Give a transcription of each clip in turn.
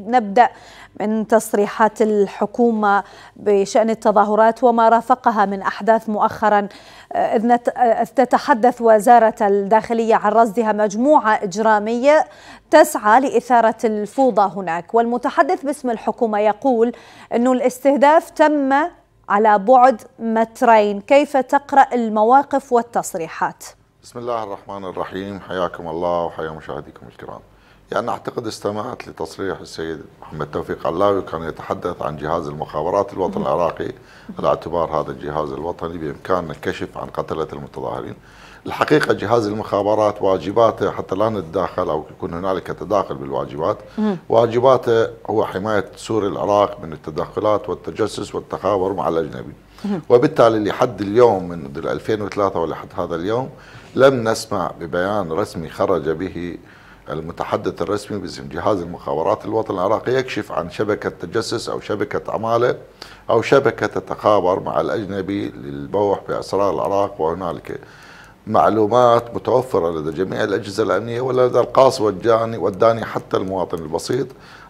نبدأ من تصريحات الحكومة بشأن التظاهرات وما رافقها من أحداث مؤخرا آه، آه، إذ تتحدث وزارة الداخلية عن رصدها مجموعة إجرامية تسعى لإثارة الفوضى هناك والمتحدث باسم الحكومة يقول انه الاستهداف تم على بعد مترين كيف تقرأ المواقف والتصريحات بسم الله الرحمن الرحيم حياكم الله وحيا مشاهديكم الكرام يعني أعتقد استمعت لتصريح السيد محمد توفيق علاوي كان يتحدث عن جهاز المخابرات الوطني العراقي على اعتبار هذا الجهاز الوطني بإمكاننا الكشف عن قتلة المتظاهرين الحقيقة جهاز المخابرات واجباته حتى لا نتداخل أو يكون هنالك تداخل بالواجبات واجباته هو حماية سور العراق من التدخلات والتجسس والتخابر مع الأجنبي وبالتالي لحد اليوم من 2003 ولحد هذا اليوم لم نسمع ببيان رسمي خرج به المتحدث الرسمي باسم جهاز المخابرات الوطني العراقي يكشف عن شبكة تجسس أو شبكة عمالة أو شبكة تتخابر مع الأجنبي للبوح بأسرار العراق وهنالك معلومات متوفرة لدى جميع الأجهزة الأمنية ولدى القاص والجاني والداني حتى المواطن البسيط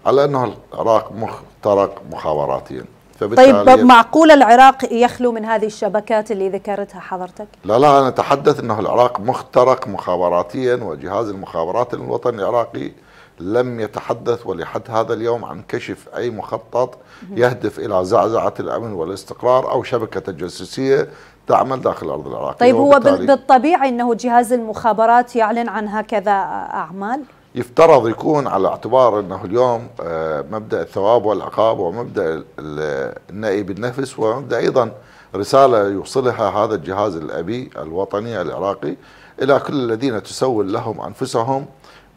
على أنه العراق مخترق مخابراتيا طيب معقول العراق يخلو من هذه الشبكات اللي ذكرتها حضرتك؟ لا لا أنا أتحدث أنه العراق مخترق مخابراتيا وجهاز المخابرات الوطني العراقي لم يتحدث ولحد هذا اليوم عن كشف أي مخطط يهدف إلى زعزعة الأمن والاستقرار أو شبكة تجسسية تعمل داخل الأرض العراقية طيب هو بالطبيعي أنه جهاز المخابرات يعلن عن هكذا أعمال؟ يفترض يكون على اعتبار انه اليوم آه، مبدا الثواب والعقاب ومبدا النائي بالنفس ومبدا ايضا رساله يوصلها هذا الجهاز الابي الوطني العراقي الى كل الذين تسول لهم انفسهم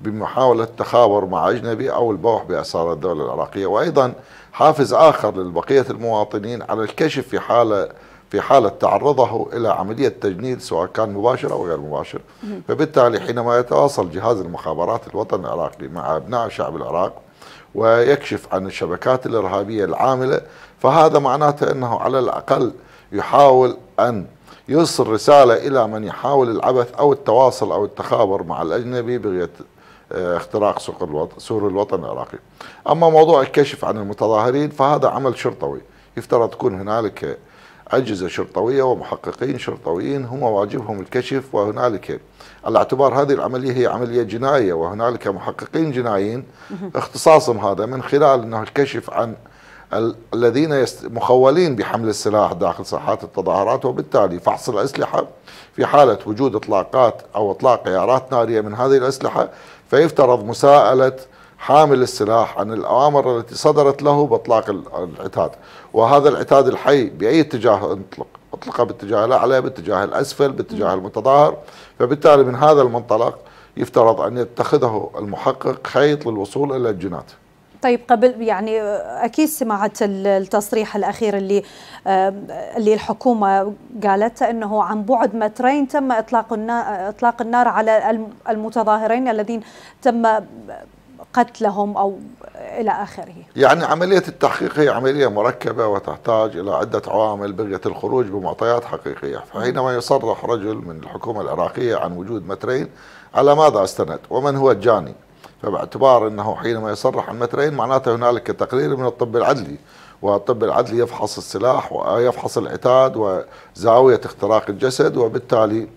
بمحاوله التخابر مع اجنبي او البوح باسرار الدوله العراقيه وايضا حافز اخر لبقيه المواطنين على الكشف في حاله في حالة تعرضه إلى عملية تجنيد سواء كان مباشر أو غير مباشر فبالتالي حينما يتواصل جهاز المخابرات الوطني العراقي مع أبناء شعب العراق ويكشف عن الشبكات الإرهابية العاملة فهذا معناته أنه على الأقل يحاول أن يوصل رسالة إلى من يحاول العبث أو التواصل أو التخابر مع الأجنبي بغية آه، اختراق الوطن سور الوطن العراقي أما موضوع الكشف عن المتظاهرين فهذا عمل شرطوي يفترض تكون هنالك أجهزة شرطوية ومحققين شرطويين هم واجبهم الكشف وهنالك على اعتبار هذه العملية هي عملية جنائية وهنالك محققين جنائيين اختصاصهم هذا من خلال أنه الكشف عن الذين مخولين بحمل السلاح داخل ساحات التظاهرات وبالتالي فحص الأسلحة في حالة وجود إطلاقات أو إطلاق عيارات نارية من هذه الأسلحة فيفترض مساءلة حامل السلاح عن الأوامر التي صدرت له بإطلاق العتاد وهذا العتاد الحي بأي اتجاه أطلق أطلقه باتجاه الأعلى باتجاه الأسفل باتجاه المتظاهر فبالتالي من هذا المنطلق يفترض أن يتخذه المحقق خيط للوصول إلى الجنات طيب قبل يعني اكيد سمعت التصريح الاخير اللي اللي الحكومه قالته انه عن بعد مترين تم اطلاق النار اطلاق النار على المتظاهرين الذين تم قتلهم أو إلى آخره يعني عملية التحقيق هي عملية مركبة وتحتاج إلى عدة عوامل بغية الخروج بمعطيات حقيقية فحينما يصرح رجل من الحكومة العراقية عن وجود مترين على ماذا استند ومن هو الجاني فباعتبار أنه حينما يصرح عن مترين معناته هنالك تقرير من الطب العدلي والطب العدلي يفحص السلاح ويفحص العتاد وزاوية اختراق الجسد وبالتالي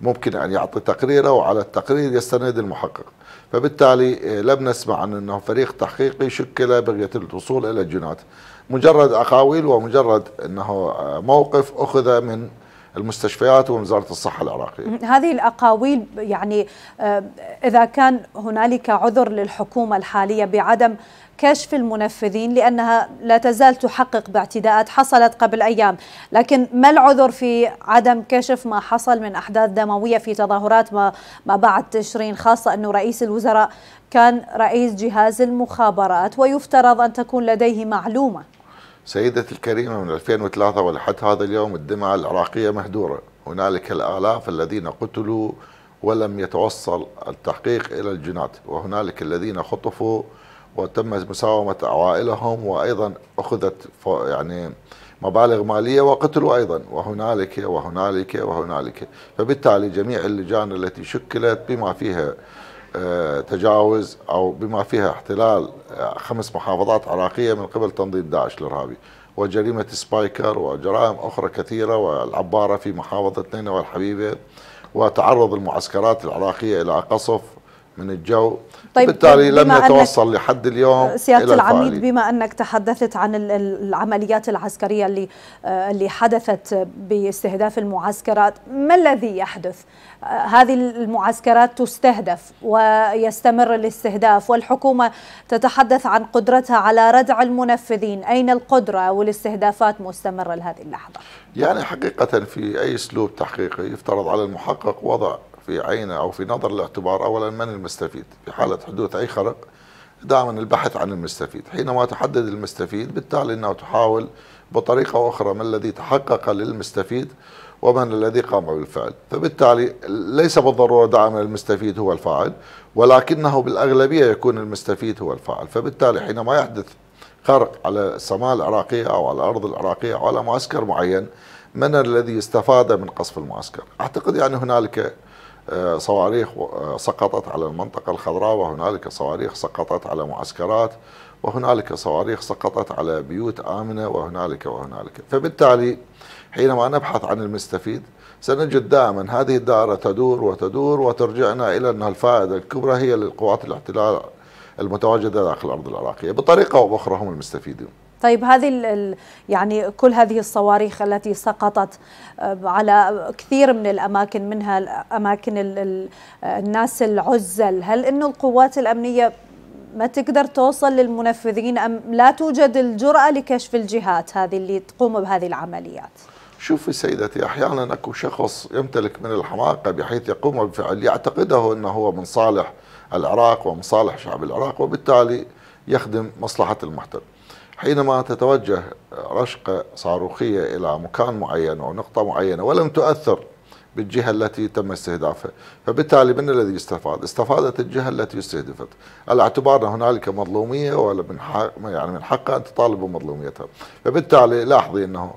ممكن أن يعطي تقريره وعلى التقرير يستند المحقق فبالتالي إيه، لم نسمع عن أنه فريق تحقيقي شكل بغية الوصول إلى الجنات مجرد أقاويل ومجرد أنه آه، موقف أخذ من المستشفيات ووزاره الصحه العراقيه. هذه الاقاويل يعني آه، اذا كان هنالك عذر للحكومه الحاليه بعدم كشف المنفذين لانها لا تزال تحقق باعتداءات حصلت قبل ايام، لكن ما العذر في عدم كشف ما حصل من احداث دمويه في تظاهرات ما ما بعد تشرين خاصه انه رئيس الوزراء كان رئيس جهاز المخابرات ويفترض ان تكون لديه معلومه. سيدتي الكريمة من 2003 ولحد هذا اليوم الدماء العراقية مهدورة هنالك الآلاف الذين قتلوا ولم يتوصل التحقيق إلى الجنات وهنالك الذين خطفوا وتم مساومة عوائلهم وأيضا أخذت يعني مبالغ مالية وقتلوا أيضا وهنالك وهنالك وهنالك فبالتالي جميع اللجان التي شكلت بما فيها آه، تجاوز أو بما فيها احتلال آه، خمس محافظات عراقية من قبل تنظيم داعش الإرهابي وجريمة سبايكر وجرائم أخرى كثيرة والعبارة في محافظة نينوى الحبيبة وتعرض المعسكرات العراقية إلى قصف من الجو طيب بالتالي لم نتوصل لحد اليوم آه، سياده العميد بما انك تحدثت عن العمليات العسكريه اللي آه، اللي حدثت باستهداف المعسكرات ما الذي يحدث آه، هذه المعسكرات تستهدف ويستمر الاستهداف والحكومه تتحدث عن قدرتها على ردع المنفذين اين القدره والاستهدافات مستمره لهذه اللحظه يعني حقيقه في اي اسلوب تحقيقي يفترض على المحقق وضع في عين أو في نظر الاعتبار أولا من المستفيد في حالة حدوث أي خرق دائما البحث عن المستفيد حينما تحدد المستفيد بالتالي أنه تحاول بطريقة أخرى ما الذي تحقق للمستفيد ومن الذي قام بالفعل فبالتالي ليس بالضرورة دائما المستفيد هو الفاعل ولكنه بالأغلبية يكون المستفيد هو الفاعل فبالتالي حينما يحدث خرق على السماء العراقية أو على الأرض العراقية أو على معسكر معين من الذي استفاد من قصف المعسكر أعتقد يعني هنالك آه، صواريخ آه، سقطت على المنطقة الخضراء وهنالك صواريخ سقطت على معسكرات وهنالك صواريخ سقطت على بيوت آمنة وهنالك وهنالك فبالتالي حينما نبحث عن المستفيد سنجد دائما هذه الدائرة تدور وتدور وترجعنا إلى أن الفائدة الكبرى هي للقوات الاحتلال المتواجدة داخل الأرض العراقية بطريقة أو بأخرى هم المستفيدون طيب هذه ال يعني كل هذه الصواريخ التي سقطت آه، على كثير من الاماكن منها اماكن الناس العزل هل انه القوات الامنيه ما تقدر توصل للمنفذين ام لا توجد الجراه لكشف الجهات هذه اللي تقوم بهذه العمليات شوفي سيدتي احيانا اكو شخص يمتلك من الحماقه بحيث يقوم بفعل يعتقده انه هو من صالح العراق ومصالح شعب العراق وبالتالي يخدم مصلحه المحتل حينما تتوجه رشقة صاروخية إلى مكان معين أو نقطة معينة ولم تؤثر بالجهة التي تم استهدافها فبالتالي من الذي استفاد؟ استفادت الجهة التي استهدفت على اعتبار أن هنالك مظلومية ولا من حق يعني من حقها أن تطالب بمظلوميتها فبالتالي لاحظي أنه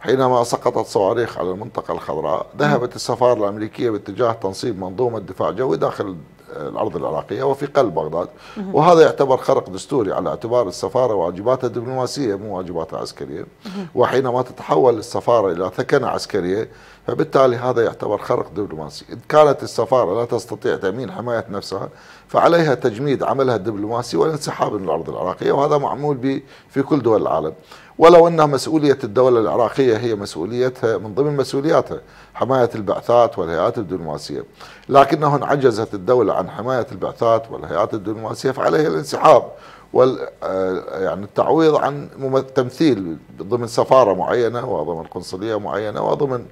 حينما سقطت صواريخ على المنطقة الخضراء ذهبت السفارة الأمريكية باتجاه تنصيب منظومة دفاع جوي داخل الأرض العراقية وفي قلب بغداد وهذا يعتبر خرق دستوري على اعتبار السفارة واجباتها دبلوماسية مو واجباتها عسكرية وحينما تتحول السفارة إلى ثكنة عسكرية فبالتالي هذا يعتبر خرق دبلوماسي إذ كانت السفارة لا تستطيع تأمين حماية نفسها فعليها تجميد عملها الدبلوماسي والانسحاب من الأرض العراقية وهذا معمول به في كل دول العالم ولو ان مسؤولية الدولة العراقية هي مسؤوليتها من ضمن مسؤولياتها حماية البعثات والهيئات الدبلوماسية لكنهن عجزت الدولة عن حماية البعثات والهيئات الدبلوماسية فعليها الانسحاب وال آه، يعني التعويض عن تمثيل ضمن سفارة معينة وضمن قنصلية معينة وضمن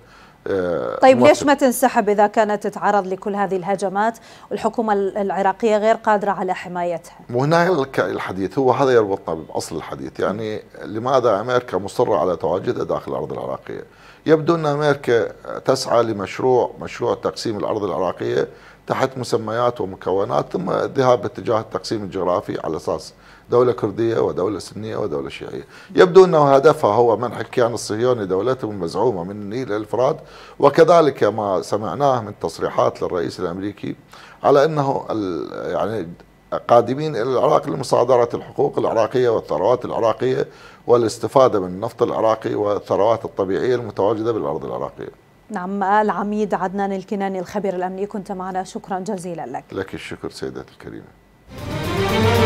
طيب موثق. ليش ما تنسحب إذا كانت تتعرض لكل هذه الهجمات والحكومة العراقية غير قادرة على حمايتها وهنا الحديث هو هذا يربطنا بأصل الحديث يعني لماذا أمريكا مصرة على تواجدها داخل الأرض العراقية يبدو أن أمريكا تسعى لمشروع مشروع تقسيم الأرض العراقية تحت مسميات ومكونات ثم الذهاب باتجاه التقسيم الجغرافي على اساس دولة كردية ودولة سنية ودولة شيعية يبدو أنه هدفها هو منح الكيان الصهيوني دولته المزعومة من النيل الأفراد وكذلك ما سمعناه من تصريحات للرئيس الأمريكي على أنه يعني قادمين إلى العراق لمصادرة الحقوق العراقية والثروات العراقية والاستفادة من النفط العراقي والثروات الطبيعية المتواجدة بالأرض العراقية نعم العميد عدنان الكناني الخبير الأمني كنت معنا شكرا جزيلا لك لك الشكر سيدات الكريمة